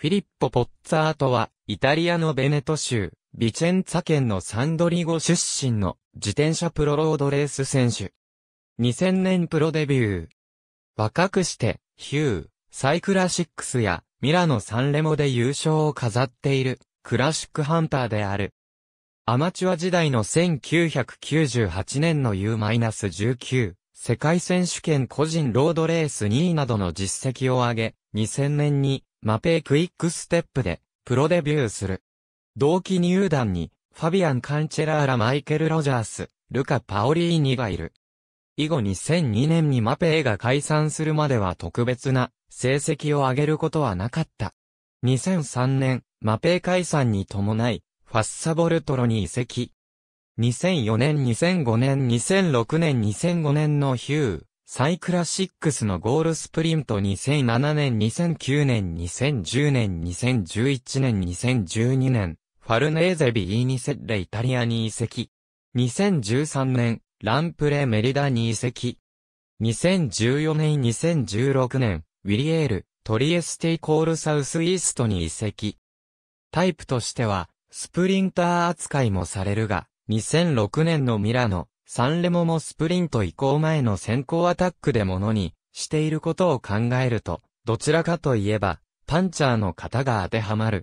フィリッポ・ポッツァートは、イタリアのベネト州、ビチェンツァ県のサンドリゴ出身の自転車プロロードレース選手。2000年プロデビュー。若くして、ヒュー、サイクラシックスやミラノ・サンレモで優勝を飾っているクラシックハンターである。アマチュア時代の1998年の U-19 世界選手権個人ロードレース2位などの実績を上げ、2000年にマペイクイックステップで、プロデビューする。同期入団に、ファビアン・カンチェラーラ・マイケル・ロジャース、ルカ・パオリーニがいる。以後2002年にマペイが解散するまでは特別な成績を上げることはなかった。2003年、マペイ解散に伴い、ファッサボルトロに移籍。2004年、2005年、2006年、2005年のヒュー、サイクラシックスのゴールスプリント2007年2009年2010年2011年2012年、ファルネーゼビーニセッレイタリアに移籍。2013年、ランプレメリダに移籍。2014年2016年、ウィリエール、トリエステイコールサウスイーストに移籍。タイプとしては、スプリンター扱いもされるが、2006年のミラノ、サンレモもスプリント移行前の先行アタックでものにしていることを考えると、どちらかといえば、パンチャーの型が当てはまる。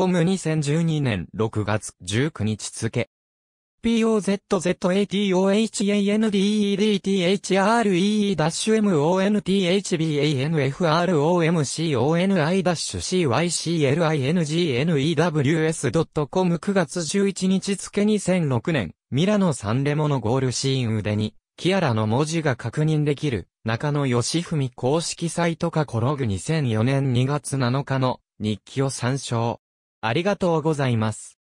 コム2012年6月19日付。p o z z a t h t h n e e t h e r m o n t h b a f r o m c b a n f r o n i c y c l i n g e w s c o m 9月11日付2006年、ミラノ・サンレモのゴールシーン腕に、キアラの文字が確認できる、中野義文公式サイトかコログ2004年2月7日の日記を参照。ありがとうございます。